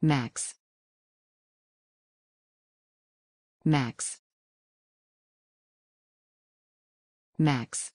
Max. Max. Max.